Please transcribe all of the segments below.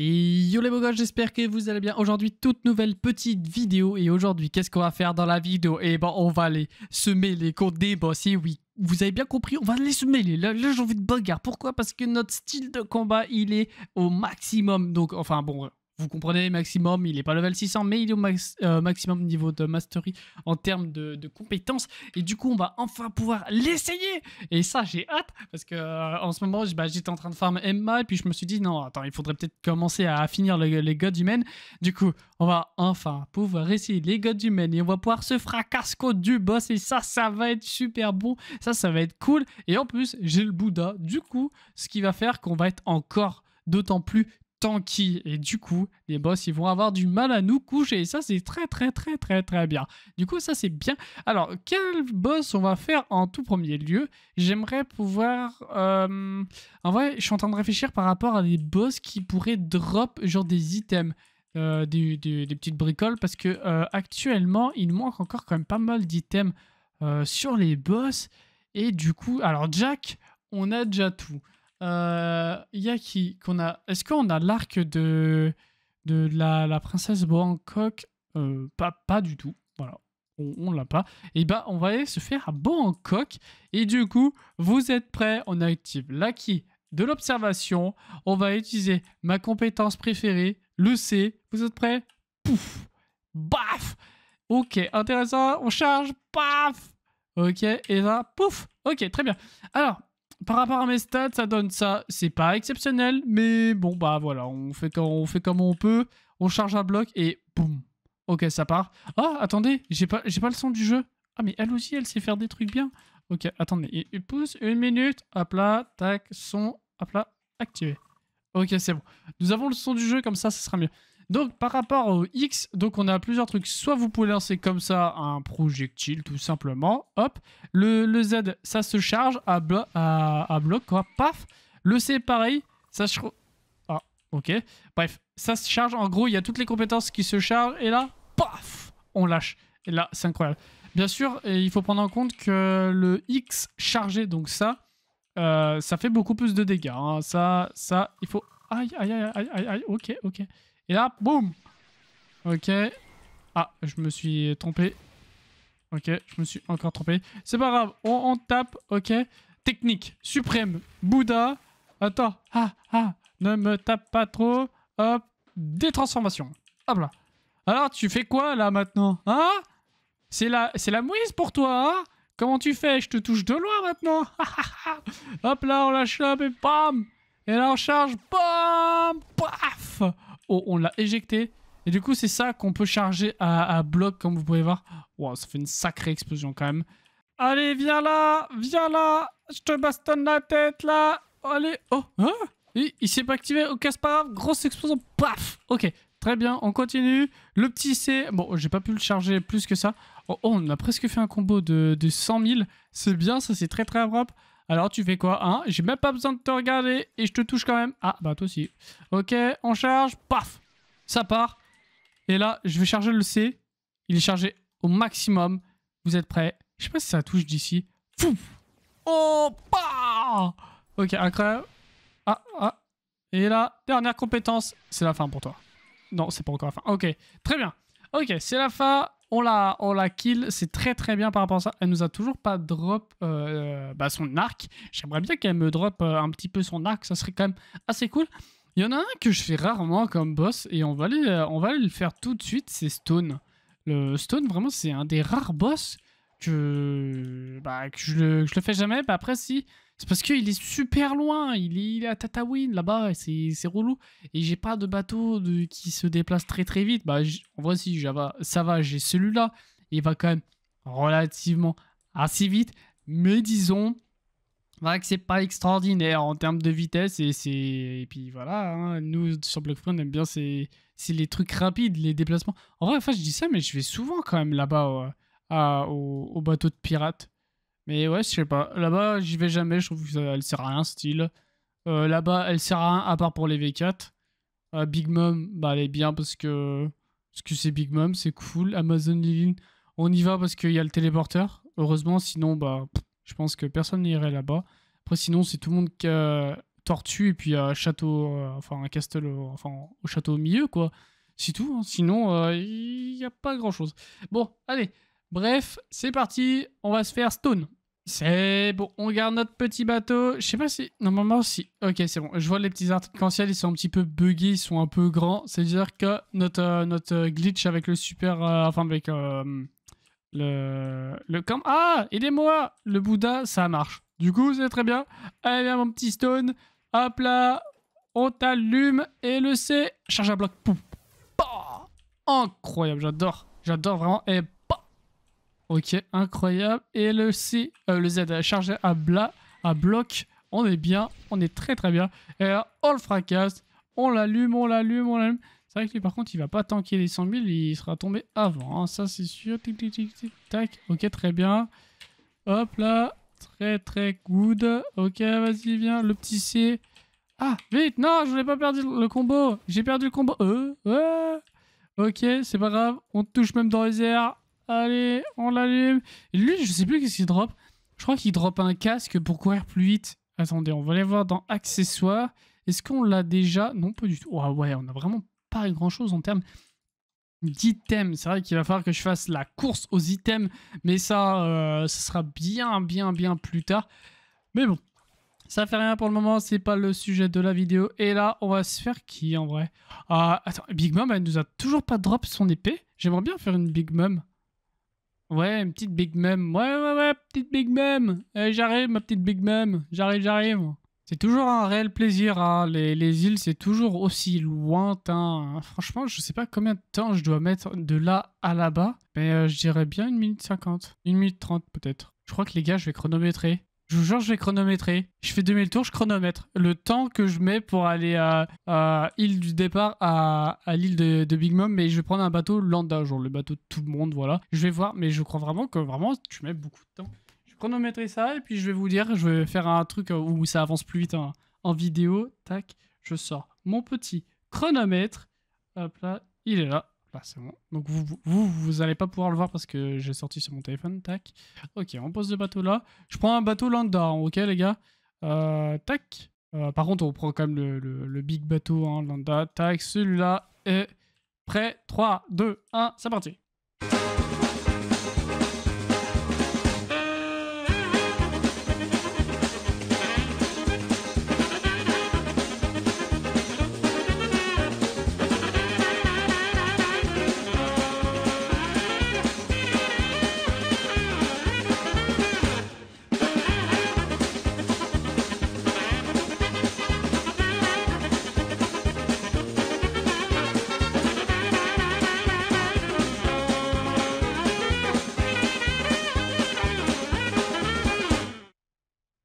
Et yo les beaux j'espère que vous allez bien. Aujourd'hui, toute nouvelle petite vidéo. Et aujourd'hui, qu'est-ce qu'on va faire dans la vidéo Eh ben, on va aller semer les contre des boss. Et oui, vous avez bien compris, on va les semer. mêler. là j'ai envie de bagarre. Pourquoi Parce que notre style de combat, il est au maximum. Donc, enfin bon, vous comprenez, maximum, il n'est pas level 600, mais il est au euh, maximum niveau de mastery en termes de, compétences. Et du coup, on va enfin pouvoir l'essayer. Et ça, j'ai hâte parce que euh, en ce moment, bah, j'étais en train de farm Emma et puis je me suis dit non, attends, il faudrait peut-être commencer à finir les gods humains. Du coup, on va enfin pouvoir essayer les gods humains, et on va pouvoir se fracasco du boss. Et ça, ça va être super bon. Ça, ça va être cool. Et en plus, j'ai le Bouddha. Du coup, ce qui va faire qu'on va être encore d'autant plus tanky et du coup les boss ils vont avoir du mal à nous coucher et ça c'est très très très très très bien du coup ça c'est bien alors quel boss on va faire en tout premier lieu j'aimerais pouvoir euh, en vrai je suis en train de réfléchir par rapport à des boss qui pourraient drop genre des items euh, des, des, petites bricoles parce que euh, actuellement il manque encore quand même pas mal d'items sur les boss et du coup alors Jack on a déjà tout euh, qu'on a Est-ce qu'on a l'arc de de la, la princesse Bangkok euh, Pas pas du tout. Voilà, on, on l'a pas. Et eh ben on va aller se faire à Bangkok. Et du coup, vous êtes prêts On active l'acquis de l'observation. On va utiliser ma compétence préférée, le C. Vous êtes prêts Pouf, baf. Ok, intéressant. On charge, paf. Ok, et là, pouf. Ok, très bien. Alors, par rapport à mes stats, ça donne ça. C'est pas exceptionnel, mais bon, bah voilà, on fait, on fait comme on peut. On charge un bloc et boum. Ok, ça part. Ah, attendez, j'ai pas, pas le son du jeu. Ah, mais elle aussi, elle sait faire des trucs bien. Ok, attendez, il pousse une minute. Hop là, tac, son, hop là, activé. Ok, c'est bon. Nous avons le son du jeu, comme ça, ça sera mieux. Donc par rapport au X, donc on a plusieurs trucs. Soit vous pouvez lancer comme ça un projectile tout simplement. Hop. Le, Z, ça se charge à, à, bloc, quoi. Paf. Le C, pareil. Ça se... Ah, ok. Bref, ça se charge. En gros, il y a toutes les compétences qui se chargent. Et là, paf, on lâche. Et là, c'est incroyable. Bien sûr, il faut prendre en compte que le X chargé, donc ça, euh, ça fait beaucoup plus de dégâts. Hein. Ça, ça, il faut... Aïe, aïe, aïe, aïe, aïe, aïe, ok, ok. Et là, boum Ok. Ah, je me suis trompé. Ok, je me suis encore trompé. C'est pas grave, on, tape, ok. Technique, suprême, Bouddha. Attends, ah, ah, ne me tape pas trop. Hop, des transformations. Hop là. Alors, tu fais quoi, là, maintenant Hein C'est la, la mouise pour toi, hein? Comment tu fais Je te touche de loin, maintenant. Hop là, on lâche la et bam Et là, on charge, bam Paf Oh, on l'a éjecté. Et du coup, c'est ça qu'on peut charger à, bloc, comme vous pouvez voir. Wow, ça fait une sacrée explosion quand même. Allez, viens là Viens là Je te bastonne la tête, là Allez Oh hein? Il, s'est pas activé, au casse pas grave. Grosse explosion, paf Ok, très bien, on continue. Le petit C... Bon, j'ai pas pu le charger plus que ça. Oh, oh on a presque fait un combo de, de 100 000. C'est bien, ça c'est très très propre. Alors tu fais quoi hein J'ai même pas besoin de te regarder et je te touche quand même. Ah bah toi aussi. Ok, on charge. Paf Ça part. Et là, je vais charger le C. Il est chargé au maximum. Vous êtes prêts Je sais pas si ça touche d'ici. Oh bah Ok, incroyable. Ah, ah. Et là, dernière compétence. C'est la fin pour toi. Non, c'est pas encore la fin. Ok, très bien. Ok, c'est la fin on la, kill, c'est très très bien par rapport à ça. Elle nous a toujours pas drop euh, euh, bah, son arc. J'aimerais bien qu'elle me drop euh, un petit peu son arc, ça serait quand même assez cool. Il y en a un que je fais rarement comme boss et on va aller, on va le faire tout de suite, c'est Stone. Le Stone, vraiment, c'est un des rares boss que, bah, que, je, le, fais jamais. Bah, après, si c'est parce qu'il est super loin, il est, à Tatawin là-bas, c'est relou. Et j'ai pas de bateau de, qui se déplace très très vite. Bah, en vrai, si ça va, j'ai celui-là. Il va quand même relativement assez vite, mais disons vrai que c'est pas extraordinaire en termes de vitesse et c'est et puis voilà hein. nous sur Blockfront on aime bien c'est les trucs rapides les déplacements en vrai enfin je dis ça mais je vais souvent quand même là-bas au, au, bateau de pirates mais ouais, je sais pas. Là-bas, j'y vais jamais. Je trouve qu'elle sert à rien, style. Euh, là-bas, elle sert à rien à part pour les V4. Euh, Big Mom, bah, elle est bien parce que que c'est Big Mom, c'est cool. Amazon Living. on y va parce qu'il y a le téléporteur. Heureusement, sinon, bah, je pense que personne n'irait là-bas. Après, sinon, c'est tout le monde qui a tortue et puis un euh, château, enfin un castle, enfin au château au milieu, quoi. C'est tout. Hein. Sinon, il n'y a pas grand chose. Bon, allez. Bref, c'est parti. On va se faire stone. C'est bon, on garde notre petit bateau. Je sais pas si... Normalement, si... Ok, c'est bon. Je vois les petits arcs-en-ciel, ils sont un petit peu buggés, ils sont un peu grands. C'est-à-dire que notre, euh, notre euh, glitch avec le super... Euh, enfin, avec le... Le camp... Ah Aidez-moi Le Bouddha, ça marche. Du coup, c'est très bien. Allez, viens, mon petit stone. Hop là On t'allume et le C... Charge à bloc. Pouf. Bah. Incroyable, j'adore. J'adore vraiment. Et Ok, incroyable. Et le C, euh, le Z, chargé à, bla, à bloc. On est bien, on est très très bien. Et là, euh, on le fracasse, on l'allume, on l'allume, on l'allume. C'est vrai que lui, par contre, il va pas tanker les 100 000, il sera tombé avant. Hein. Ça, c'est sûr. tac. Ok, très bien. Hop là. Très, très good. Ok, vas-y, viens. Le petit C. Ah, vite Non, je voulais pas perdu le combo. J'ai perdu le combo. Euh, ok, c'est pas grave. On touche même dans les airs. Allez, on l'allume. lui, je sais plus qu'est-ce qu'il drop. Je crois qu'il drop un casque pour courir plus vite. Attendez, on va aller voir dans accessoires. Est-ce qu'on l'a déjà Non, pas du tout. Oh, ouais, on a vraiment pas grand-chose en termes d'items. C'est vrai qu'il va falloir que je fasse la course aux items, mais ça, euh, ça sera bien, bien, bien plus tard. Mais bon, ça fait rien pour le moment, c'est pas le sujet de la vidéo. Et là, on va se faire qui en vrai Ah, Attends, Big Mom, elle nous a toujours pas drop son épée. J'aimerais bien faire une Big Mom. Ouais, une petite big meme. Ouais, ouais, ouais, petite big meme. j'arrive, ma petite big meme. J'arrive, j'arrive. C'est toujours un réel plaisir. Hein. Les, les, îles, c'est toujours aussi lointain. Hein. Franchement, je sais pas combien de temps je dois mettre de là à là-bas. Mais euh, je dirais bien une minute 50. Une minute trente, peut-être. Je crois que les gars, je vais chronométrer. Je vous jure, je vais chronométrer. Je fais 2000 tours, je chronomètre. Le temps que je mets pour aller à, l'île du départ à, l'île de, Big Mom, mais je vais prendre un bateau lambda, genre le bateau de tout le monde, voilà. Je vais voir, mais je crois vraiment que vraiment, tu mets beaucoup de temps. Je vais chronométrer ça et puis je vais vous dire, je vais faire un truc euh, où ça avance plus vite en vidéo. Tac, je sors mon petit chronomètre. Hop là, il est là. Là, c'est bon. Donc, vous, vous, vous allez pas pouvoir le voir parce que j'ai sorti sur mon téléphone. Tac. Ok, on pose le bateau là. Je prends un bateau lambda, hein, ok, les gars. Euh, tac. Euh, par contre, on prend quand même le, le, big bateau, hein, lambda. Tac, celui-là est prêt. 3, 2, 1, c'est parti.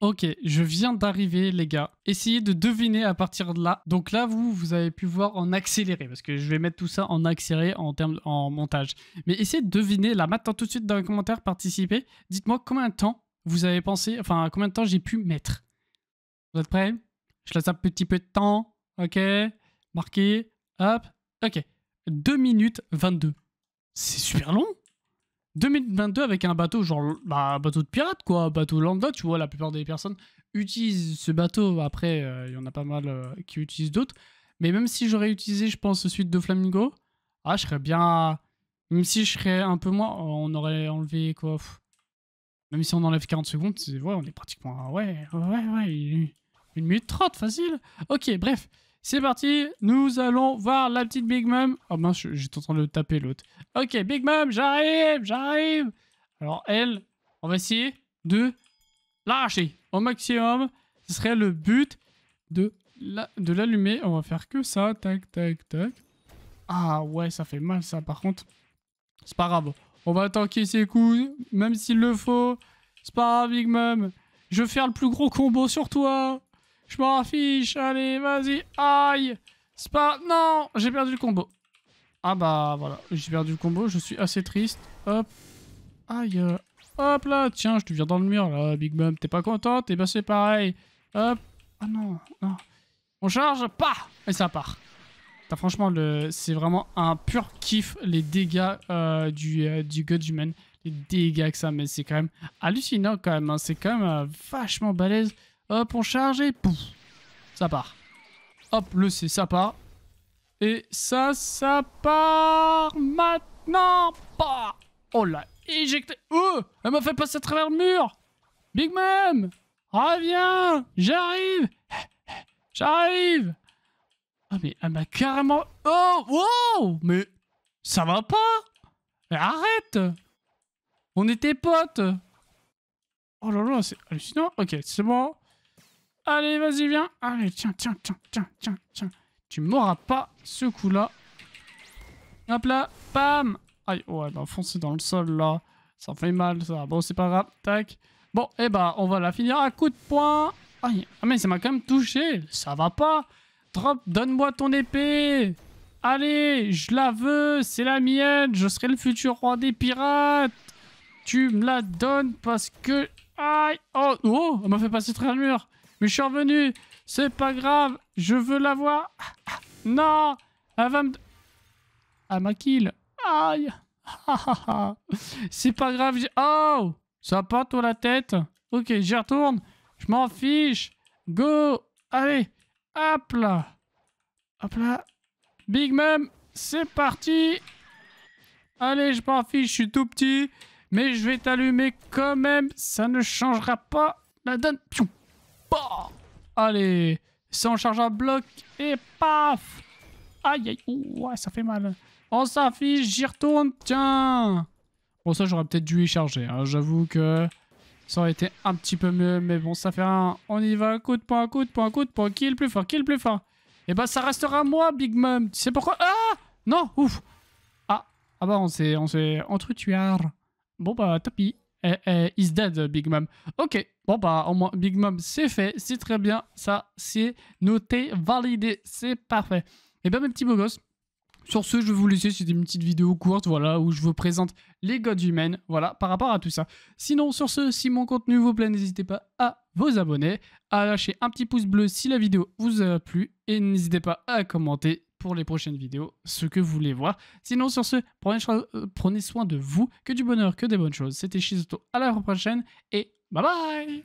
Ok, je viens d'arriver les gars. Essayez de deviner à partir de là. Donc là, vous, vous avez pu voir en accéléré, parce que je vais mettre tout ça en accéléré en, termes, en montage. Mais essayez de deviner, là maintenant tout de suite dans les commentaires, participez. Dites-moi combien de temps vous avez pensé, enfin combien de temps j'ai pu mettre. Vous êtes prêts Je laisse un petit peu de temps. Ok, marqué. Hop, ok. 2 minutes 22. C'est super long 2022 avec un bateau genre bah, un bateau de pirate quoi, bateau lambda, tu vois, la plupart des personnes utilisent ce bateau. Après, euh, il y en a pas mal euh, qui utilisent d'autres. Mais même si j'aurais utilisé, je pense, suite de Flamingo, ah, je serais bien. Même si je serais un peu moins, on aurait enlevé quoi. Même si on enlève 40 secondes, c'est ouais, on est pratiquement ouais, ouais, ouais, une minute 30 facile. Ok, bref. C'est parti, nous allons voir la petite Big Mom. Oh mince, j'étais en train de taper l'autre. Ok, Big Mom, j'arrive, j'arrive. Alors elle, on va essayer de lâcher au maximum. Ce serait le but de l'allumer. on va faire que ça, tac, tac, tac. Ah ouais, ça fait mal ça par contre. C'est pas grave. On va tanker ses coups, même s'il le faut. C'est pas grave, Big Mom, Je vais faire le plus gros combo sur toi. Je m'en fiche. Allez, vas-y. Aïe. C'est pas... Non, j'ai perdu le combo. Ah bah voilà, j'ai perdu le combo, je suis assez triste. Hop. Aïe. Euh, hop là, tiens, je te viens dans le mur là, Big Mom. T'es pas contente Et bah c'est pareil. Hop. Ah non, non. On charge, pas Et ça part. As, franchement, le... c'est vraiment un pur kiff les dégâts euh, euh, du, God Human. Les dégâts que ça met, c'est quand même hallucinant quand même. Hein. C'est quand même vachement balèze. Hop, on charge et pouf. Ça part. Hop, le C, ça part. Et ça, ça part maintenant. Pas. Bah, oh là, éjecté. Oh, elle m'a fait passer à travers le mur. Big Mom, reviens. J'arrive. J'arrive. Ah mais elle m'a carrément... Oh, wow Mais ça va pas mais arrête On était potes Oh là là, c'est hallucinant. Ok, c'est bon. Allez, vas-y, viens. Allez, tiens, tiens, tiens, tiens, tiens, tiens. Tu m'auras pas ce coup-là. Hop là, bam Aïe, ouais, a bah, foncer dans le sol, là. Ça fait mal, ça. Bon, c'est pas grave, tac. Bon, eh bah, on va la finir à coup de poing. Aïe, ah mais ça m'a quand même touché. Ça va pas. Drop, donne-moi ton épée. Allez, je la veux, c'est la mienne. Je serai le futur roi des pirates. Tu me la donnes parce que... Aïe, oh, oh, elle m'a fait passer très le mur. Mais je suis revenu. C'est pas grave. Je veux la voir. Non. Elle va me... Elle ah, m'a kill. Aïe. C'est pas grave. Oh. Ça pas toi la tête. Ok, j'y retourne. Je m'en fiche. Go. Allez. Hop là. Hop là. Big Mum. C'est parti. Allez, je m'en fiche. Je suis tout petit. Mais je vais t'allumer quand même. Ça ne changera pas la donne. Pion. Bon, Allez Ça, en charge un bloc et paf Aïe, aïe ça fait mal. On s'affiche, j'y retourne, tiens Bon, ça, j'aurais peut-être dû y charger. Hein. J'avoue que ça aurait été un petit peu mieux, mais bon, ça fait un... On y va, coup de poing, coup de poing, coup de poing. Qui le plus fort Qui le plus fort Et eh bah, ben, ça restera moi, Big Mom, Tu sais pourquoi Ah Non Ouf Ah Ah bah, on s'est... On s'est... Entre Bon bah, tapis. Euh, euh, is dead, Big Mom. Ok, bon bah au moins Big Mom c'est fait, c'est très bien, ça c'est noté, validé, c'est parfait. Et eh bien mes petits beaux gosses, sur ce, je vais vous laisser, c'était une petite vidéo courte, voilà, où je vous présente les gods humains voilà, par rapport à tout ça. Sinon, sur ce, si mon contenu vous plaît, n'hésitez pas à vous abonner, à lâcher un petit pouce bleu si la vidéo vous a plu, et n'hésitez pas à commenter pour les prochaines vidéos ce que vous voulez voir. Sinon, sur ce, euh, prenez, soin de vous, que du bonheur, que des bonnes choses. C'était Shizuto, à la prochaine et bye bye